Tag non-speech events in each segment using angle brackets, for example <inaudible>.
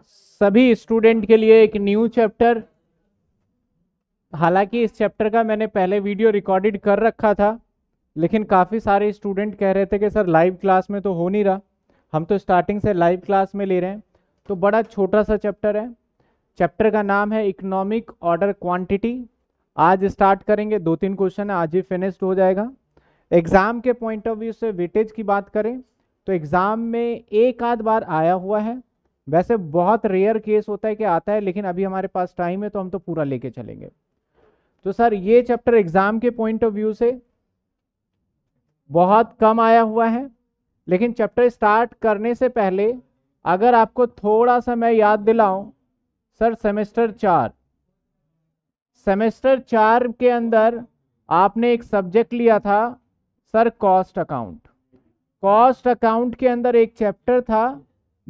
सभी स्टूडेंट के लिए एक न्यू चैप्टर हालांकि इस चैप्टर का मैंने पहले वीडियो रिकॉर्डेड कर रखा था लेकिन काफ़ी सारे स्टूडेंट कह रहे थे कि सर लाइव क्लास में तो हो नहीं रहा हम तो स्टार्टिंग से लाइव क्लास में ले रहे हैं तो बड़ा छोटा सा चैप्टर है चैप्टर का नाम है इकोनॉमिक ऑर्डर क्वांटिटी आज स्टार्ट करेंगे दो तीन क्वेश्चन आज ही फिनिश्ड हो जाएगा एग्ज़ाम के पॉइंट ऑफ व्यू से वेटेज की बात करें तो एग्ज़ाम में एक आध बार आया हुआ है वैसे बहुत रेयर केस होता है कि आता है लेकिन अभी हमारे पास टाइम है तो हम तो पूरा लेके चलेंगे तो सर ये चैप्टर एग्जाम के पॉइंट ऑफ व्यू से बहुत कम आया हुआ है लेकिन चैप्टर स्टार्ट करने से पहले अगर आपको थोड़ा सा मैं याद दिलाऊं सर सेमेस्टर चार सेमेस्टर चार के अंदर आपने एक सब्जेक्ट लिया था sir cost account cost account के अंदर एक चैप्टर था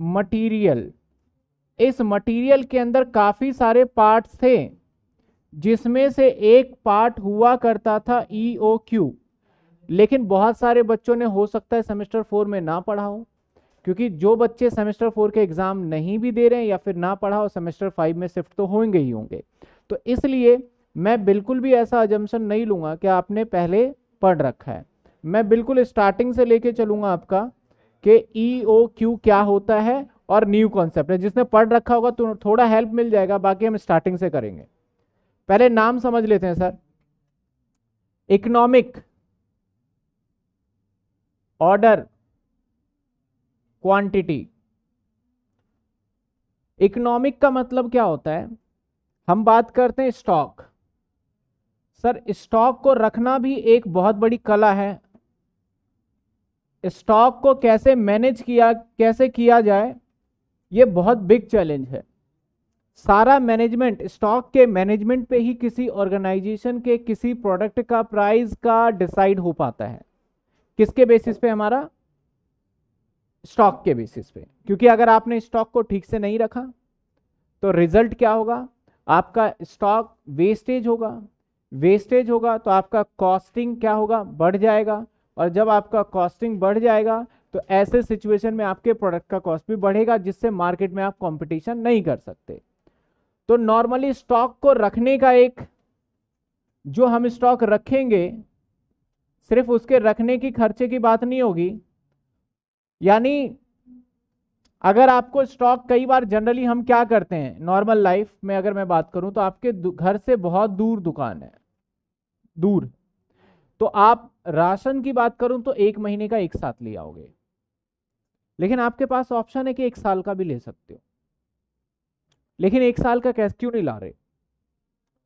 मटेरियल इस मटेरियल के अंदर काफ़ी सारे पार्ट्स थे जिसमें से एक पार्ट हुआ करता था ई ओ क्यू लेकिन बहुत सारे बच्चों ने हो सकता है सेमेस्टर फोर में ना पढ़ा हो क्योंकि जो बच्चे सेमेस्टर फोर के एग्ज़ाम नहीं भी दे रहे हैं या फिर ना पढ़ा हो सेमेस्टर फाइव में शिफ्ट तो होंगे ही होंगे तो इसलिए मैं बिल्कुल भी ऐसा अजम्पन नहीं लूँगा कि आपने पहले पढ़ रखा है मैं बिल्कुल स्टार्टिंग से लेके चलूँगा आपका कि ई ओ क्यू क्या होता है और न्यू कॉन्सेप्ट है जिसने पढ़ रखा होगा तो थोड़ा हेल्प मिल जाएगा बाकी हम स्टार्टिंग से करेंगे पहले नाम समझ लेते हैं sir economic order quantity economic का मतलब क्या होता है हम बात करते हैं स्टॉक सर स्टॉक को रखना भी एक बहुत बड़ी कला है स्टॉक को कैसे मैनेज किया कैसे किया जाए ये बहुत बिग चैलेंज है सारा मैनेजमेंट स्टॉक के मैनेजमेंट पे ही किसी ऑर्गेनाइजेशन के किसी प्रोडक्ट का प्राइस का डिसाइड हो पाता है किसके बेसिस पे हमारा स्टॉक के बेसिस पे क्योंकि अगर आपने स्टॉक को ठीक से नहीं रखा तो रिजल्ट क्या होगा आपका स्टॉक वेस्टेज होगा वेस्टेज होगा तो आपका कॉस्टिंग क्या होगा बढ़ जाएगा और जब आपका कॉस्टिंग बढ़ जाएगा तो ऐसे सिचुएशन में आपके प्रोडक्ट का कॉस्ट भी बढ़ेगा जिससे मार्केट में आप कंपटीशन नहीं कर सकते तो नॉर्मली स्टॉक को रखने का एक जो हम स्टॉक रखेंगे सिर्फ उसके रखने की खर्चे की बात नहीं होगी यानी अगर आपको स्टॉक कई बार जनरली हम क्या करते हैं नॉर्मल लाइफ में अगर मैं बात करूं तो आपके घर से बहुत दूर दुकान है दूर तो आप राशन की बात करूं तो एक महीने का एक साथ ले आओगे लेकिन आपके पास ऑप्शन है कि एक साल का भी ले सकते हो लेकिन एक साल का कैश क्यों नहीं ला रहे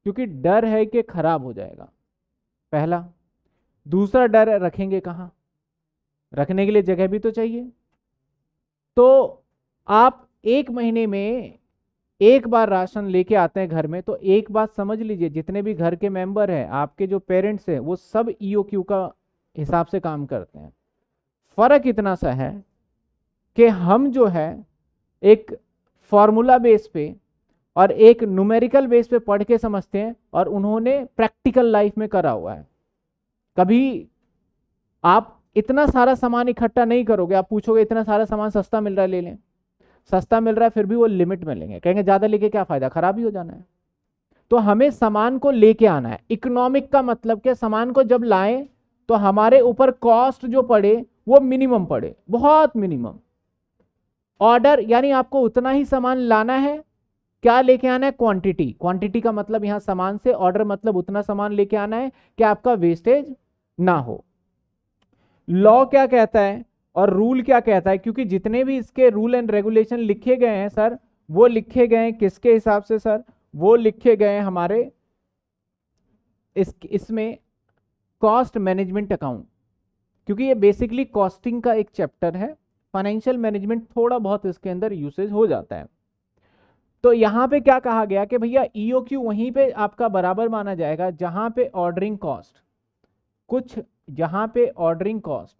क्योंकि डर है कि खराब हो जाएगा पहला दूसरा डर रखेंगे कहां रखने के लिए जगह भी तो चाहिए तो आप एक महीने में एक बार राशन लेके आते हैं घर में तो एक बात समझ लीजिए जितने भी घर के मेंबर हैं आपके जो पेरेंट्स हैं वो सब क्यू e का हिसाब से काम करते हैं फर्क इतना सा है कि हम जो है एक फॉर्मूला बेस पे और एक न्यूमेरिकल बेस पे पढ़ के समझते हैं और उन्होंने प्रैक्टिकल लाइफ में करा हुआ है कभी आप इतना सारा सामान इकट्ठा नहीं करोगे आप पूछोगे इतना सारा सामान सस्ता मिल रहा है ले लें सस्ता मिल रहा है फिर भी वो लिमिट में लेंगे कहेंगे ज़्यादा लेके क्या फ़ायदा खराब ही हो जाना है तो हमें सामान को लेके आना है इकोनॉमिक का मतलब क्या सामान को जब लाएं तो हमारे ऊपर कॉस्ट जो पड़े वो मिनिमम पड़े बहुत मिनिमम ऑर्डर यानी आपको उतना ही सामान लाना है क्या लेके आना है क्वांटिटी क्वांटिटी का मतलब यहाँ सामान से ऑर्डर मतलब उतना सामान लेके आना है कि आपका वेस्टेज ना हो लॉ क्या कहता है और रूल क्या कहता है क्योंकि जितने भी इसके रूल एंड रेगुलेशन लिखे गए हैं सर वो लिखे गए हैं किसके हिसाब से सर वो लिखे गए हैं हमारे इस इसमें कॉस्ट मैनेजमेंट अकाउंट क्योंकि ये बेसिकली कॉस्टिंग का एक चैप्टर है फाइनेंशियल मैनेजमेंट थोड़ा बहुत इसके अंदर यूसेज हो जाता है तो यहाँ पे क्या कहा गया कि भैया ईओ e क्यू वहीं पे आपका बराबर माना जाएगा जहाँ पे ऑर्डरिंग कॉस्ट कुछ जहाँ पे ऑर्डरिंग कॉस्ट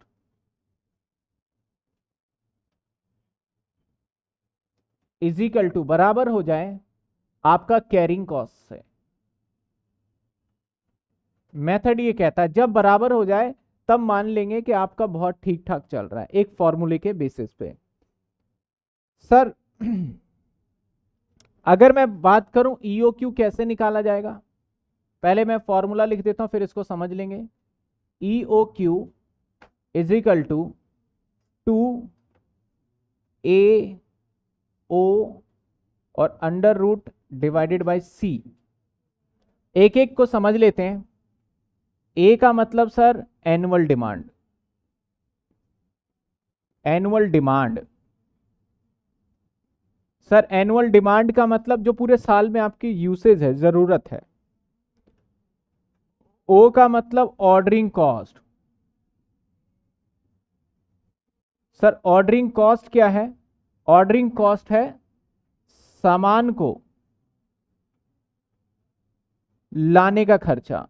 इजिकल टू बराबर हो जाए आपका कैरिंग कॉस्ट से मेथड ये कहता है जब बराबर हो जाए तब मान लेंगे कि आपका बहुत ठीक ठाक चल रहा है एक फॉर्मूले के बेसिस पे सर <clears throat> अगर मैं बात करूं ईओ e क्यू कैसे निकाला जाएगा पहले मैं फॉर्मूला लिख देता हूं फिर इसको समझ लेंगे EO Q is equal to two A O और under root divided by C एक एक को समझ लेते हैं ए का मतलब sir annual demand annual demand sir annual demand का मतलब जो पूरे साल में आपकी यूसेज है ज़रूरत है ओ का मतलब ordering cost sir ordering cost क्या है ऑर्डरिंग कॉस्ट है सामान को लाने का खर्चा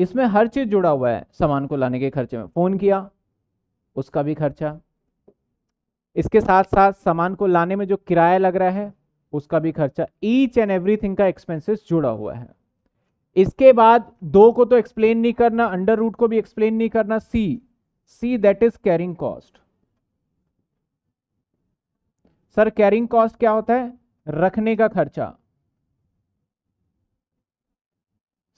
इसमें हर चीज जुड़ा हुआ है सामान को लाने के खर्चे में फोन किया उसका भी खर्चा इसके साथ साथ सामान को लाने में जो किराया लग रहा है उसका भी खर्चा ईच एंड एवरीथिंग का एक्सपेंसेस जुड़ा हुआ है इसके बाद दो को तो एक्सप्लेन नहीं करना अंडर रूट को भी एक्सप्लेन नहीं करना C C that is carrying cost sir carrying cost क्या होता है रखने का खर्चा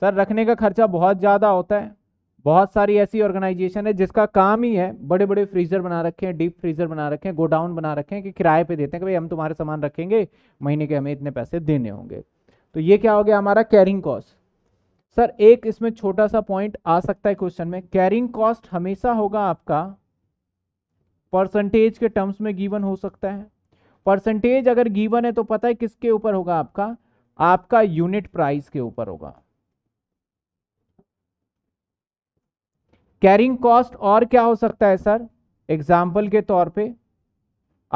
सर रखने का खर्चा बहुत ज़्यादा होता है बहुत सारी ऐसी ऑर्गेनाइजेशन है जिसका काम ही है बड़े बड़े फ्रीजर बना रखे हैं डीप फ्रीजर बना रखे हैं गोडाउन बना रखे हैं कि किराए पे देते हैं कि भाई हम तुम्हारे सामान रखेंगे महीने के हमें इतने पैसे देने होंगे तो ये क्या हो गया हमारा कैरिंग कॉस्ट सर एक इसमें छोटा सा पॉइंट आ सकता है क्वेश्चन में कैरिंग कॉस्ट हमेशा होगा आपका परसेंटेज के टर्म्स में गिवन हो सकता है परसेंटेज अगर गिवन है तो पता है किसके ऊपर होगा आपका आपका यूनिट प्राइस के ऊपर होगा कैरिंग कॉस्ट और क्या हो सकता है सर एग्जाम्पल के तौर पे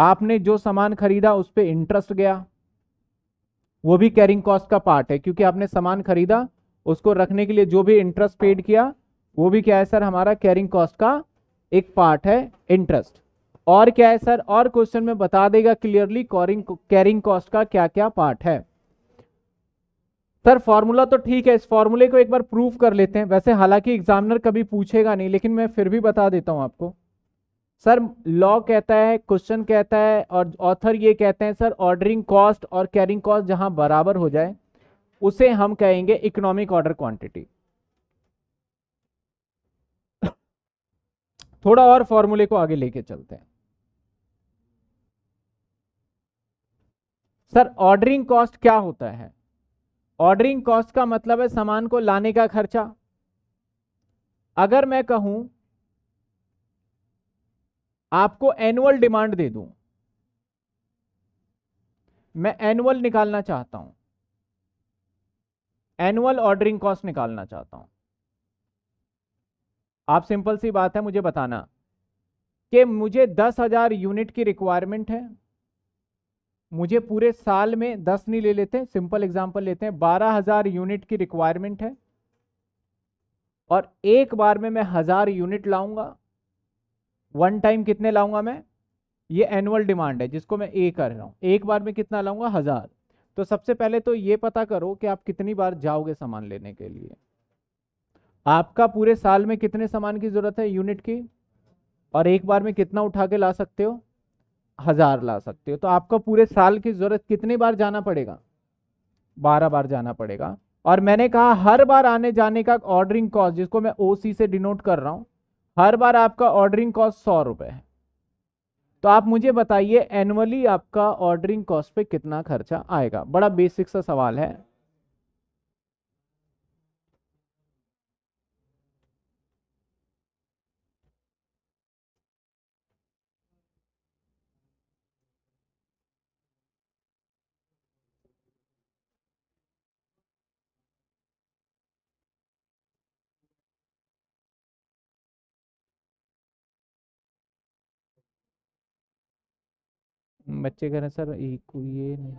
आपने जो सामान खरीदा उस पर इंटरेस्ट गया वो भी कैरिंग कॉस्ट का पार्ट है क्योंकि आपने सामान खरीदा उसको रखने के लिए जो भी इंटरेस्ट पेड किया वो भी क्या है सर हमारा कैरिंग कॉस्ट का एक पार्ट है इंटरेस्ट और क्या है सर और क्वेश्चन में बता देगा क्लियरली कॉरिंग कैरिंग कॉस्ट का क्या क्या पार्ट है सर फॉर्मूला तो ठीक है इस फॉर्मूले को एक बार प्रूफ कर लेते हैं वैसे हालांकि एग्जामिनर कभी पूछेगा नहीं लेकिन मैं फिर भी बता देता हूं आपको सर लॉ कहता है क्वेश्चन कहता है और ऑथर ये कहते हैं सर ऑर्डरिंग कॉस्ट और कैरिंग कॉस्ट जहां बराबर हो जाए उसे हम कहेंगे इकोनॉमिक ऑर्डर क्वांटिटी थोड़ा और फॉर्मूले को आगे लेके चलते हैं सर ऑर्डरिंग कॉस्ट क्या होता है ऑर्डरिंग कॉस्ट का मतलब है सामान को लाने का खर्चा अगर मैं कहूं आपको एनुअल डिमांड दे दूं मैं एनुअल निकालना चाहता हूं एनुअल ऑर्डरिंग कॉस्ट निकालना चाहता हूं आप सिंपल सी बात है मुझे बताना कि मुझे दस हजार यूनिट की रिक्वायरमेंट है मुझे पूरे साल में दस नहीं ले लेते सिंपल एग्जांपल लेते हैं बारह हजार यूनिट की रिक्वायरमेंट है और एक बार में मैं हजार यूनिट लाऊंगा वन टाइम कितने लाऊंगा मैं ये एनुअल डिमांड है जिसको मैं ए कर रहा हूं एक बार में कितना लाऊंगा हजार तो सबसे पहले तो ये पता करो कि आप कितनी बार जाओगे सामान लेने के लिए आपका पूरे साल में कितने सामान की ज़रूरत है यूनिट की और एक बार में कितना उठा के ला सकते हो हज़ार ला सकते हो तो आपको पूरे साल की ज़रूरत कितनी बार जाना पड़ेगा बारह बार जाना पड़ेगा और मैंने कहा हर बार आने जाने का ऑर्डरिंग कॉस्ट जिसको मैं ओसी से डिनोट कर रहा हूं हर बार आपका ऑर्डरिंग कॉस्ट सौ रुपए है तो आप मुझे बताइए एनुअली आपका ऑर्डरिंग कॉस्ट पे कितना खर्चा आएगा बड़ा बेसिक सा सवाल है बच्चे कह रहे सर ये नहीं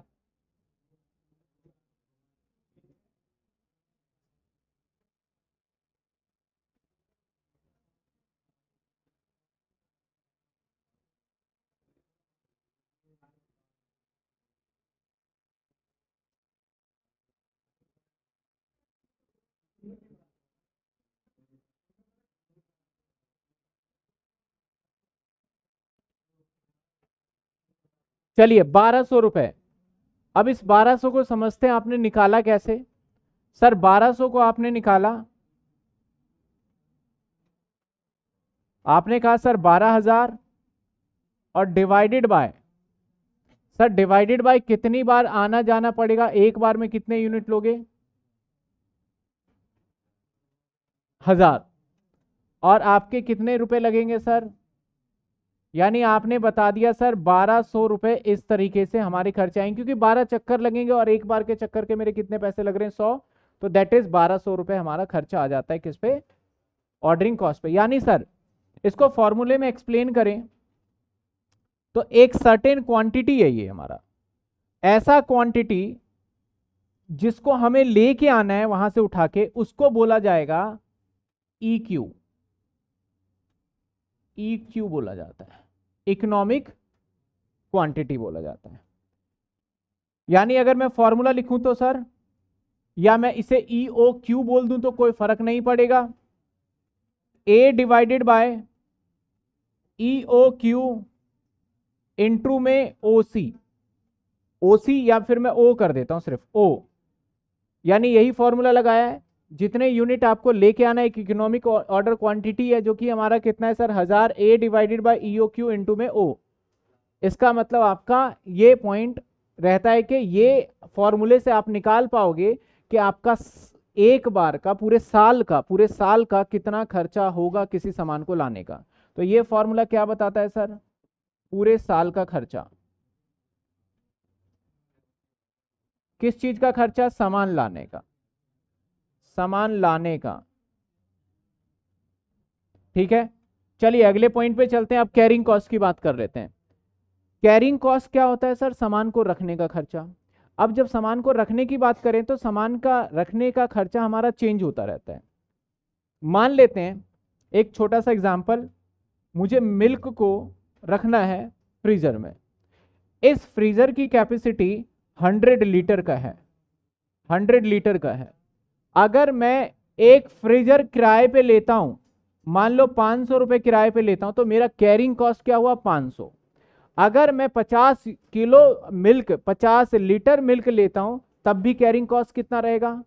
चलिए बारह सौ रुपये अब इस बारह सौ को समझते हैं आपने निकाला कैसे सर बारह सौ को आपने निकाला आपने कहा सर बारह हजार और divided by sir divided by कितनी बार आना जाना पड़ेगा एक बार में कितने यूनिट लोगे हजार और आपके कितने रुपए लगेंगे सर यानी आपने बता दिया सर बारह सौ रुपये इस तरीके से हमारे खर्चे आएंगे क्योंकि बारह चक्कर लगेंगे और एक बार के चक्कर के मेरे कितने पैसे लग रहे हैं सौ तो दैट इज बारह सौ रुपये हमारा खर्चा आ जाता है किस पे ऑर्डरिंग कॉस्ट पे यानी सर इसको फॉर्मूले में एक्सप्लेन करें तो एक सर्टेन क्वांटिटी है ये हमारा ऐसा क्वांटिटी जिसको हमें लेके आना है वहां से उठा के उसको बोला जाएगा ई क्यू ई क्यू बोला जाता है इकोनॉमिक क्वांटिटी बोला जाता है यानी अगर मैं फॉर्मूला लिखूं तो सर या मैं इसे ई ओ क्यू बोल दूं तो कोई फर्क नहीं पड़ेगा A divided by E O Q into में ओ सी ओ सी या फिर मैं ओ कर देता हूं सिर्फ ओ यानी यही फॉर्मूला लगाया है जितने यूनिट आपको लेके आना एक इकोनॉमिक ऑर्डर क्वांटिटी है जो कि हमारा कितना है सर हजार A divided by EO Q into में ओ इसका मतलब आपका ये पॉइंट रहता है कि ये फॉर्मूले से आप निकाल पाओगे कि आपका एक बार का पूरे साल का पूरे साल का कितना खर्चा होगा किसी सामान को लाने का तो ये फॉर्मूला क्या बताता है सर पूरे साल का खर्चा किस चीज का खर्चा सामान लाने का सामान लाने का ठीक है चलिए अगले पॉइंट पे चलते हैं अब कैरिंग कॉस्ट की बात कर लेते हैं कैरिंग कॉस्ट क्या होता है सर सामान को रखने का खर्चा अब जब सामान को रखने की बात करें तो सामान का रखने का खर्चा हमारा चेंज होता रहता है मान लेते हैं एक छोटा सा एग्जाम्पल मुझे मिल्क को रखना है फ्रीज़र में इस फ्रीज़र की कैपेसिटी 100 लीटर का है 100 लीटर का है अगर मैं एक फ्रीजर किराए पे लेता हूं मान लो पाँच सौ रुपये किराए पे लेता हूं तो मेरा कैरिंग कॉस्ट क्या हुआ पाँच सौ अगर मैं पचास किलो मिल्क पचास लीटर मिल्क लेता हूं तब भी कैरिंग कॉस्ट कितना रहेगा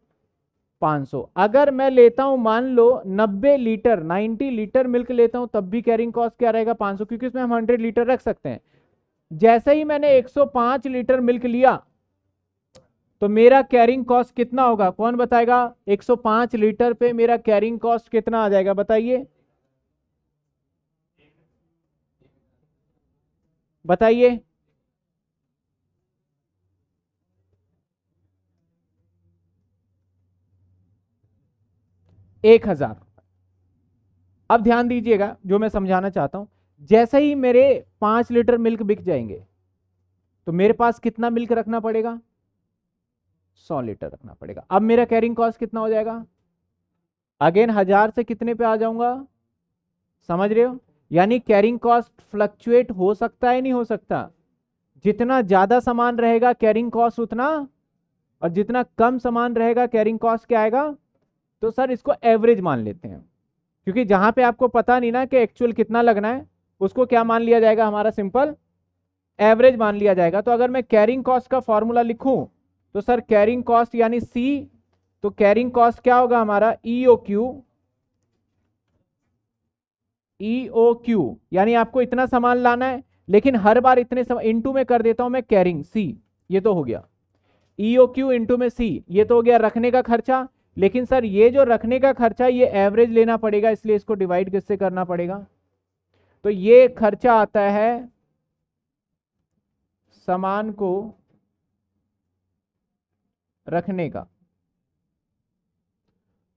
सौ अगर मैं लेता हूं मान लो नब्बे लीटर नाइनटी लीटर मिल्क लेता हूं तब भी कैरिंग कॉस्ट क्या रहेगा 500 क्योंकि उसमें हम हंड्रेड लीटर रख सकते हैं जैसे ही मैंने 105 लीटर मिल्क लिया तो मेरा कैरिंग कॉस्ट कितना होगा कौन बताएगा 105 लीटर पे मेरा कैरिंग कॉस्ट कितना आ जाएगा बताइए बताइए एक हजार अब ध्यान दीजिएगा जो मैं समझाना चाहता हूं जैसे ही मेरे पांच लीटर मिल्क बिक जाएंगे तो मेरे पास कितना मिल्क रखना पड़ेगा सौ लीटर रखना पड़ेगा अब मेरा कैरिंग कॉस्ट कितना हो जाएगा अगेन हजार से कितने पे आ जाऊंगा समझ रहे हो यानी कैरिंग कॉस्ट फ्लक्चुएट हो सकता है नहीं हो सकता जितना ज्यादा सामान रहेगा कैरिंग कॉस्ट उतना और जितना कम सामान रहेगा कैरिंग कॉस्ट क्या आएगा तो सर इसको एवरेज मान लेते हैं क्योंकि जहां पे आपको पता नहीं ना कि एक्चुअल कितना लगना है उसको क्या मान लिया जाएगा हमारा सिंपल एवरेज मान लिया जाएगा तो अगर मैं कैरिंग कॉस्ट का फॉर्मूला लिखूं तो सर कैरिंग कॉस्ट यानी सी तो कैरिंग कॉस्ट क्या होगा हमारा ईओ क्यू ईओ क्यू यानी आपको इतना सामान लाना है लेकिन हर बार इतने इंटू में कर देता हूं मैं कैरिंग सी ये तो हो गया ईओ क्यू इंटू में सी ये तो हो गया रखने का खर्चा लेकिन सर ये जो रखने का खर्चा ये एवरेज लेना पड़ेगा इसलिए इसको डिवाइड किससे करना पड़ेगा तो ये खर्चा आता है सामान को रखने का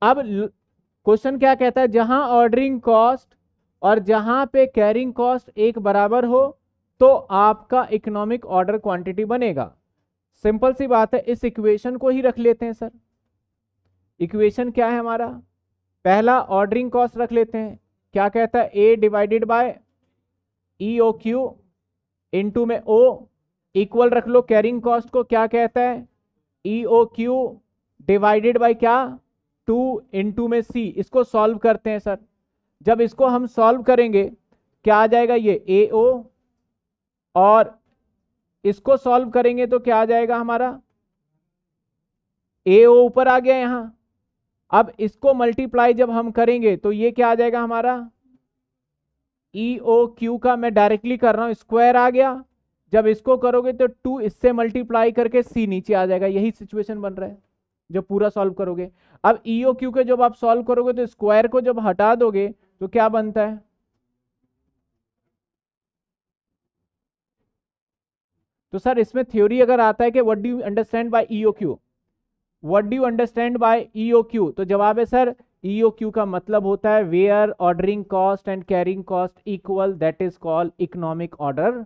अब क्वेश्चन क्या कहता है जहां ऑर्डरिंग कॉस्ट और जहां पे कैरिंग कॉस्ट एक बराबर हो तो आपका इकोनॉमिक ऑर्डर क्वांटिटी बनेगा सिंपल सी बात है इस इक्वेशन को ही रख लेते हैं सर इक्वेशन क्या है हमारा पहला ऑर्डरिंग कॉस्ट रख लेते हैं क्या कहता है A divided by E O Q into में ओ इक्वल रख लो कैरिंग कॉस्ट को क्या कहता है E O Q divided by क्या टू इन टू में सी इसको सॉल्व करते हैं सर जब इसको हम सॉल्व करेंगे क्या आ जाएगा ये ए ओ और इसको सॉल्व करेंगे तो क्या आ जाएगा हमारा ए ओ ऊपर आ गया यहां अब इसको मल्टीप्लाई जब हम करेंगे तो ये क्या आ जाएगा हमारा ई ओ क्यू का मैं डायरेक्टली कर रहा हूं स्क्वायर आ गया जब इसको करोगे तो टू इससे मल्टीप्लाई करके सी नीचे आ जाएगा यही सिचुएशन बन रहा है जब पूरा सॉल्व करोगे अब ईओ क्यू के जब आप सॉल्व करोगे तो स्क्वायर को जब हटा दोगे तो क्या बनता है तो सर इसमें थ्योरी अगर आता है कि what do you understand by EO Q what do you understand by EO Q तो जवाब है सर ईओ e क्यू का मतलब होता है where ordering cost and carrying cost equal that is called economic order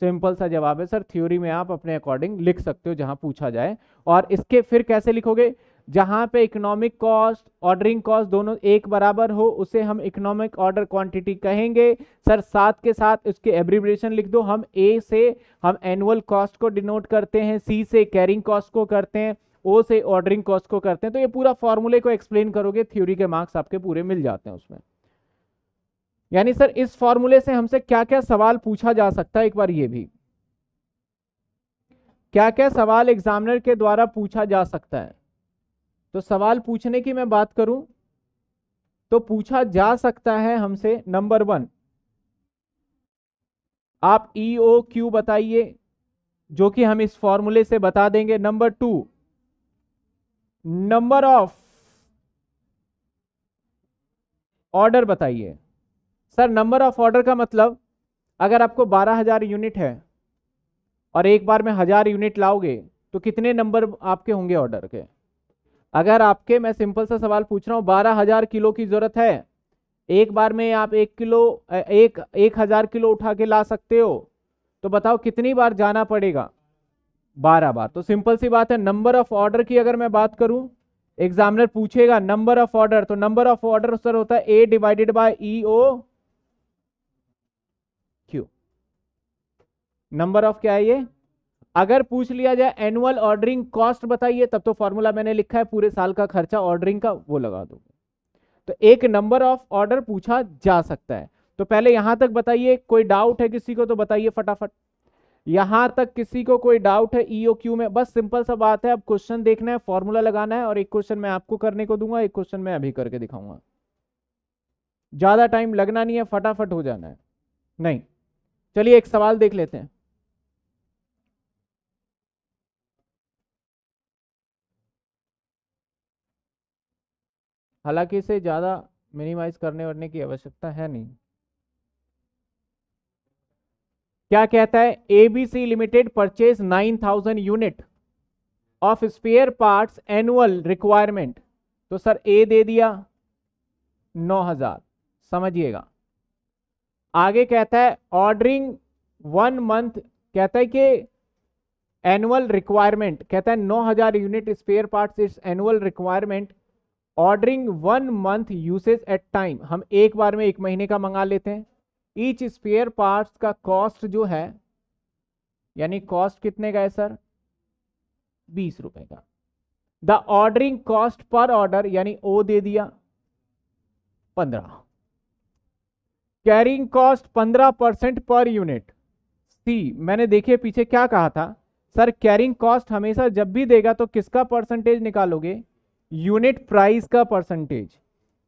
simple सा जवाब है सर थ्योरी में आप अपने अकॉर्डिंग लिख सकते हो जहां पूछा जाए और इसके फिर कैसे लिखोगे जहां पे इकोनॉमिक कॉस्ट ऑर्डरिंग कॉस्ट दोनों एक बराबर हो उसे हम इकोनॉमिक ऑर्डर क्वांटिटी कहेंगे सर साथ के साथ उसके एब्रीब्रेशन लिख दो हम ए से हम एनुअल कॉस्ट को डिनोट करते हैं सी से कैरिंग कॉस्ट को करते हैं ओ से ऑर्डरिंग कॉस्ट को करते हैं तो ये पूरा फॉर्मूले को एक्सप्लेन करोगे थ्योरी के मार्क्स आपके पूरे मिल जाते हैं उसमें यानी सर इस फॉर्मूले से हमसे क्या क्या सवाल पूछा जा सकता है एक बार ये भी क्या क्या सवाल एग्जामिनर के द्वारा पूछा जा सकता है तो सवाल पूछने की मैं बात करूं तो पूछा जा सकता है हमसे नंबर वन आप ई ओ क्यू बताइए जो कि हम इस फॉर्मूले से बता देंगे number two number of order बताइए सर नंबर ऑफ ऑर्डर का मतलब अगर आपको बारह हज़ार यूनिट है और एक बार में हज़ार यूनिट लाओगे तो कितने नंबर आपके होंगे ऑर्डर के अगर आपके मैं सिंपल सा सवाल पूछ रहा हूँ बारह हज़ार किलो की ज़रूरत है एक बार में आप एक किलो एक एक हज़ार किलो उठा के ला सकते हो तो बताओ कितनी बार जाना पड़ेगा बारह बार तो सिंपल सी बात है नंबर ऑफ ऑर्डर की अगर मैं बात करूं एग्जामिनर पूछेगा नंबर ऑफ ऑर्डर तो नंबर ऑफ ऑर्डर सर होता है A divided by E O number of क्या है ये अगर पूछ लिया जाए एनुअल ऑर्डरिंग कॉस्ट बताइए तब तो फॉर्मूला मैंने लिखा है पूरे साल का खर्चा ऑर्डरिंग का वो लगा दो तो एक नंबर ऑफ ऑर्डर पूछा जा सकता है तो पहले यहां तक बताइए कोई डाउट है किसी को तो बताइए फटाफट यहां तक किसी को कोई डाउट है ईओ e क्यू में बस सिंपल सा बात है अब क्वेश्चन देखना है फॉर्मूला लगाना है और एक क्वेश्चन मैं आपको करने को दूंगा एक क्वेश्चन मैं अभी करके दिखाऊंगा ज्यादा टाइम लगना नहीं है फटाफट हो जाना है नहीं चलिए एक सवाल देख लेते हैं हालांकि इसे ज़्यादा मिनिमाइज करने वरने की आवश्यकता है नहीं क्या कहता है ABC limited purchase 9000 unit of spare parts annual requirement तो सर ए दे दिया 9000 समझिएगा आगे कहता है ऑर्डरिंग वन मंथ कहता है कि एनुअल रिक्वायरमेंट कहता है 9000 unit spare parts is annual requirement ordering one month usage at time हम एक बार में एक महीने का मंगा लेते हैं ईच स्पेयर पार्ट्स का कॉस्ट जो है यानी कॉस्ट कितने का है सर बीस रुपए का the ordering cost per order यानी ओ दे दिया पंद्रह कैरिंग कॉस्ट पंद्रह परसेंट पर यूनिट सी मैंने देखिए पीछे क्या कहा था सर कैरिंग कॉस्ट हमेशा जब भी देगा तो किसका परसेंटेज निकालोगे यूनिट प्राइस का परसेंटेज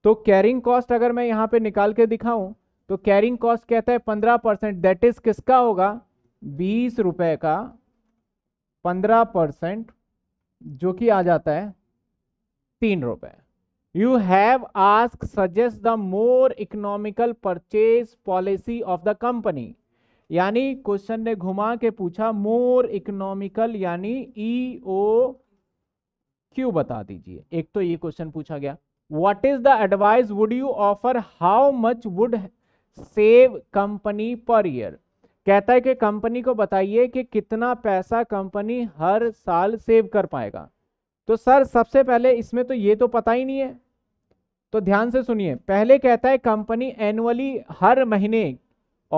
तो कैरिंग कॉस्ट अगर मैं यहां पे निकाल के दिखाऊं तो कैरिंग कॉस्ट कहता है पंद्रह परसेंट दैट इज किसका होगा बीस रुपए का पंद्रह परसेंट जो कि आ जाता है तीन रुपए you have ask suggest the more economical purchase policy of the company यानी क्वेश्चन ने घुमा के पूछा मोर इकोनॉमिकल यानी ई e ओ क्यों बता दीजिए एक तो ये क्वेश्चन पूछा गया what is the advice would you offer how much would save company per year कहता है कि कंपनी को बताइए कि कितना पैसा कंपनी हर साल सेव कर पाएगा तो सर सबसे पहले इसमें तो ये तो पता ही नहीं है तो ध्यान से सुनिए पहले कहता है कंपनी एनुअली हर महीने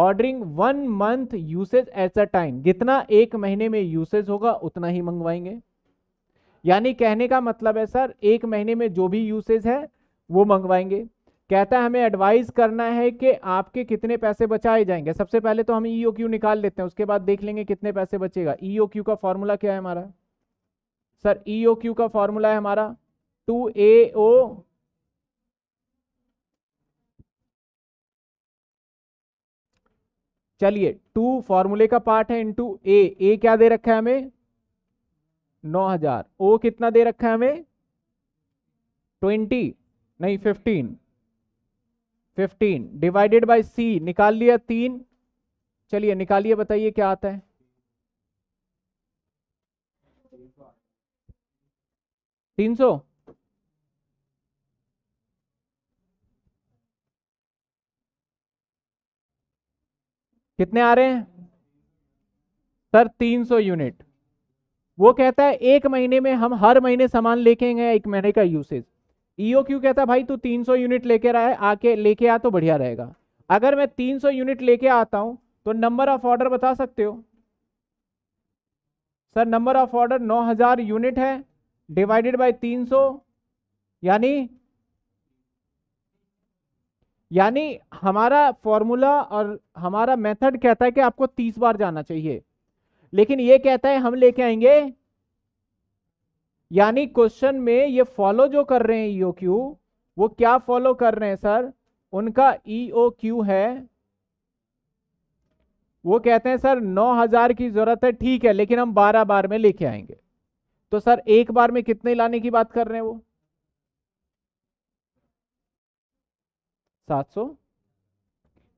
ordering one month usage at a time जितना एक महीने में यूसेज होगा उतना ही मंगवाएंगे यानी कहने का मतलब है सर एक महीने में जो भी यूसेज है वो मंगवाएंगे कहता है हमें एडवाइस करना है कि आपके कितने पैसे बचाए जाएंगे सबसे पहले तो हम ईओ e क्यू निकाल लेते हैं उसके बाद देख लेंगे कितने पैसे बचेगा ईओ e क्यू का फॉर्मूला क्या है हमारा सर ईओ e क्यू का फॉर्मूला है हमारा टू ए ओ चलिए टू फॉर्मूले का पार्ट है इनटू ए ए क्या दे रखा है हमें नौ हजार ओ कितना दे रखा है हमें ट्वेंटी नहीं fifteen fifteen divided by C निकाल लिया तीन चलिए निकालिए बताइए क्या आता है तीन सौ कितने आ रहे हैं सर तीन सौ यूनिट वो कहता है एक महीने में हम हर महीने सामान लेके गए एक महीने का यूसेज ईओ क्यू कहता है भाई तू 300 यूनिट लेके रहा है आके लेके आ तो बढ़िया रहेगा अगर मैं 300 यूनिट लेके आता हूं तो नंबर ऑफ ऑर्डर बता सकते हो sir number of order 9000 unit है डिवाइडेड बाय 300 यानी यानी हमारा फॉर्मूला और हमारा मेथड कहता है कि आपको 30 बार जाना चाहिए लेकिन ये कहता है हम लेके आएंगे यानी क्वेश्चन में ये फॉलो जो कर रहे हैं ईओ e क्यू वो क्या फॉलो कर रहे हैं सर उनका ईओ e क्यू है वो कहते हैं सर नौ हजार की जरूरत है ठीक है लेकिन हम बारह बार में लेके आएंगे तो सर एक बार में कितने लाने की बात कर रहे हैं वो सात सौ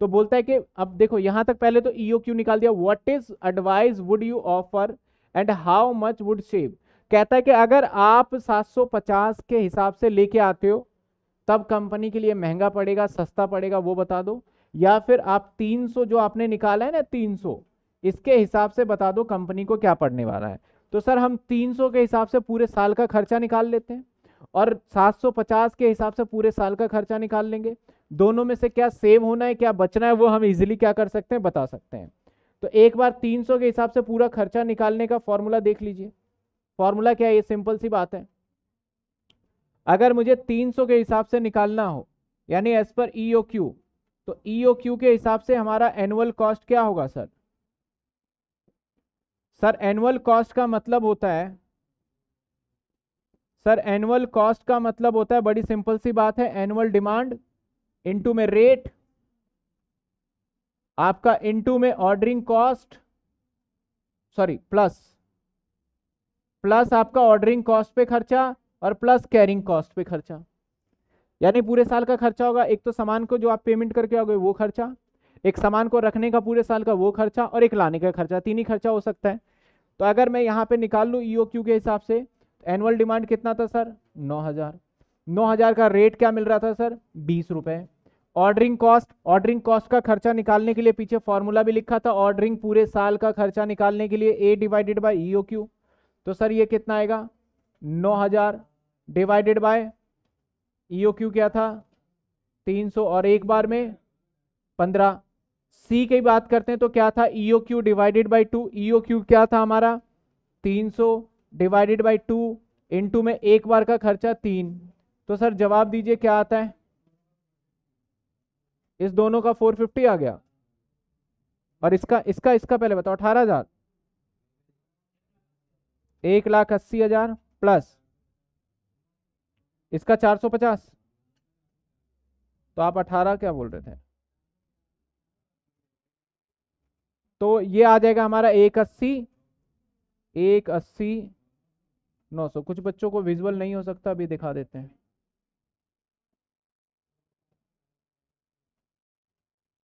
तो बोलता है कि अब देखो यहां तक पहले तो ईओ e क्यू निकाल दिया what is advice would you offer and how much would save कहता है कि अगर आप 750 के हिसाब से लेके आते हो तब कंपनी के लिए महंगा पड़ेगा सस्ता पड़ेगा वो बता दो या फिर आप 300 जो आपने निकाला है ना 300 इसके हिसाब से बता दो कंपनी को क्या पड़ने वाला है तो सर हम 300 के हिसाब से पूरे साल का खर्चा निकाल लेते हैं और 750 के हिसाब से पूरे साल का खर्चा निकाल लेंगे दोनों में से क्या सेव होना है क्या बचना है वो हम इजिली क्या कर सकते हैं बता सकते हैं तो एक बार 300 के हिसाब से पूरा खर्चा निकालने का फॉर्मूला देख लीजिए फॉर्मूला क्या है ये सिंपल सी बात है अगर मुझे 300 के हिसाब से निकालना हो यानी एज पर ई क्यू तो ई ओ क्यू के हिसाब से हमारा एनुअल कॉस्ट क्या होगा सर सर एनुअल कॉस्ट का मतलब होता है सर एनुअल कॉस्ट का मतलब होता है बड़ी सिंपल सी बात है एनुअल डिमांड इनटू में रेट आपका इनटू में ordering cost sorry plus plus आपका ऑर्डरिंग कॉस्ट पे खर्चा और प्लस कैरिंग कॉस्ट पे खर्चा यानी पूरे साल का खर्चा होगा एक तो सामान को जो आप पेमेंट करके आओगे वो खर्चा एक सामान को रखने का पूरे साल का वो खर्चा और एक लाने का खर्चा तीन ही खर्चा हो सकता है तो अगर मैं यहाँ पे निकाल लूँ ई e के हिसाब से एनुअल तो डिमांड कितना था सर नौ हज़ार नौ हज़ार का रेट क्या मिल रहा था सर बीस रुपये ऑर्डरिंग कॉस्ट ऑर्डरिंग कॉस्ट का खर्चा निकालने के लिए पीछे फॉर्मूला भी लिखा था ऑर्डरिंग पूरे साल का खर्चा निकालने के लिए A divided by E Q तो सर ये कितना आएगा नौ हज़ार डिवाइडेड बाय ईओ क्यू क्या था तीन सौ और एक बार में पंद्रह सी की बात करते हैं तो क्या था EO Q divided by two E Q क्या था हमारा तीन सौ डिवाइडेड बाई टू इंटू में एक बार का खर्चा तीन तो सर जवाब दीजिए क्या आता है इस दोनों का 450 आ गया और इसका इसका इसका पहले बताओ अठारह हजार एक लाख अस्सी हजार प्लस इसका चार सौ पचास तो आप अठारह क्या बोल रहे थे तो ये आ जाएगा हमारा एक अस्सी एक अस्सी नौ सौ कुछ बच्चों को विजुअल नहीं हो सकता अभी दिखा देते हैं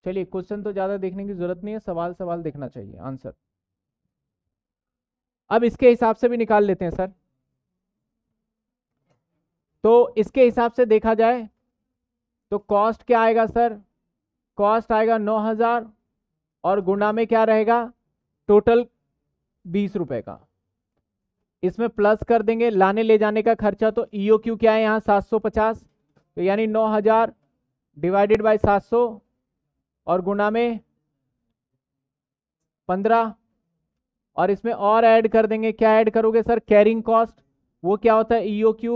चलिए क्वेश्चन तो ज्यादा देखने की जरूरत नहीं है सवाल सवाल देखना चाहिए आंसर अब इसके हिसाब से भी निकाल लेते हैं सर तो इसके हिसाब से देखा जाए तो कॉस्ट क्या आएगा सर कॉस्ट आएगा नौ हजार और गुणा में क्या रहेगा टोटल बीस रुपए का इसमें प्लस कर देंगे लाने ले जाने का खर्चा तो ईओ e क्यू क्या है यहाँ सात सौ पचास तो यानी नौ हजार डिवाइडेड बाई सात सौ और गुना में पंद्रह और इसमें और ऐड कर देंगे क्या ऐड करोगे सर कैरिंग कॉस्ट वो क्या होता है ईओ e क्यू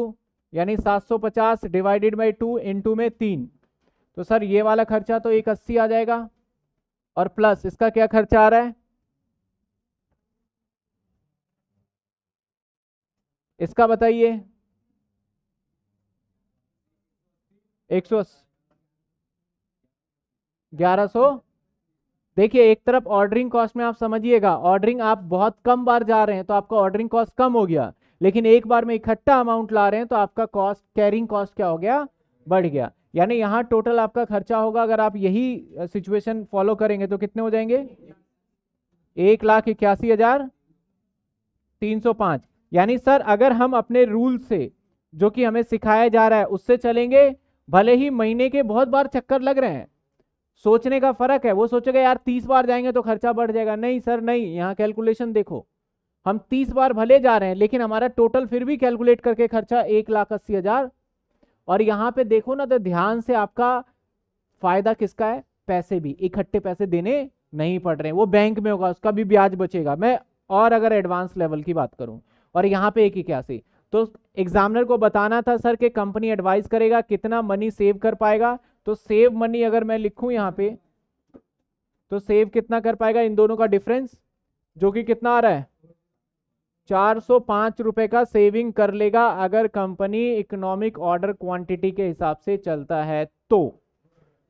यानी सात सौ पचास डिवाइडेड बाई टू टू में तीन तो सर ये वाला खर्चा तो एक अस्सी आ जाएगा और प्लस इसका क्या खर्चा आ रहा है इसका बताइए एक सौ अस्सी ग्यारह देखिए एक तरफ ऑर्डरिंग कॉस्ट में आप समझिएगा ऑर्डरिंग आप बहुत कम बार जा रहे हैं तो आपका ऑर्डरिंग कॉस्ट कम हो गया लेकिन एक बार में इकट्ठा अमाउंट ला रहे हैं तो आपका कॉस्ट कैरिंग कॉस्ट क्या हो गया बढ़ गया यानी यहाँ टोटल आपका खर्चा होगा अगर आप यही सिचुएशन फॉलो करेंगे तो कितने हो जाएंगे एक लाख इक्यासी हजार तीन सौ पांच यानी सर अगर हम अपने रूल से जो कि हमें सिखाया जा रहा है उससे चलेंगे भले ही महीने के बहुत बार चक्कर लग रहे हैं सोचने का फर्क है वो सोचेगा यार तीस बार जाएंगे तो खर्चा बढ़ जाएगा नहीं सर नहीं यहाँ कैलकुलेशन देखो हम तीस बार भले जा रहे हैं लेकिन हमारा टोटल फिर भी कैलकुलेट करके खर्चा एक लाख अस्सी हजार और यहाँ पे देखो ना तो ध्यान से आपका फायदा किसका है पैसे भी इकट्ठे पैसे देने नहीं पड़ रहे हैं वो बैंक में होगा उसका भी ब्याज बचेगा मैं और अगर एडवांस लेवल की बात करूं और यहाँ पे एक इक्यासी तो एग्जामिनर को बताना था सर कि कंपनी एडवाइस करेगा कितना मनी सेव कर पाएगा तो सेव मनी अगर मैं लिखूं यहां पे तो सेव कितना कर पाएगा इन दोनों का डिफरेंस जो कि कितना आ रहा है चार सौ पांच रुपए का सेविंग कर लेगा अगर कंपनी इकोनॉमिक ऑर्डर क्वांटिटी के हिसाब से चलता है तो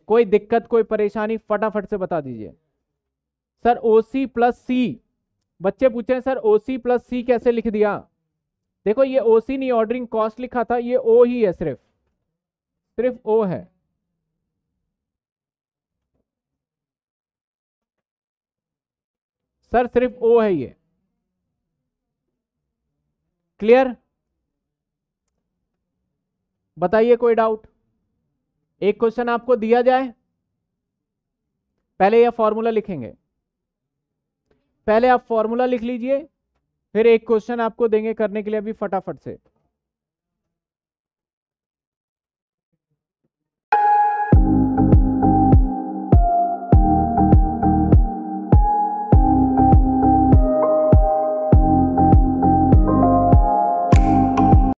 कोई दिक्कत कोई परेशानी फटाफट से बता दीजिए सर ओ सी प्लस सी बच्चे पूछे सर ओ सी प्लस सी कैसे लिख दिया देखो ये ओ सी नहीं ऑर्डरिंग कॉस्ट लिखा था ये ओ ही है सिर्फ सिर्फ ओ है सर सिर्फ ओ है ये क्लियर बताइए कोई डाउट एक क्वेश्चन आपको दिया जाए पहले यह फॉर्मूला लिखेंगे पहले आप फॉर्मूला लिख लीजिए फिर एक क्वेश्चन आपको देंगे करने के लिए अभी फटाफट से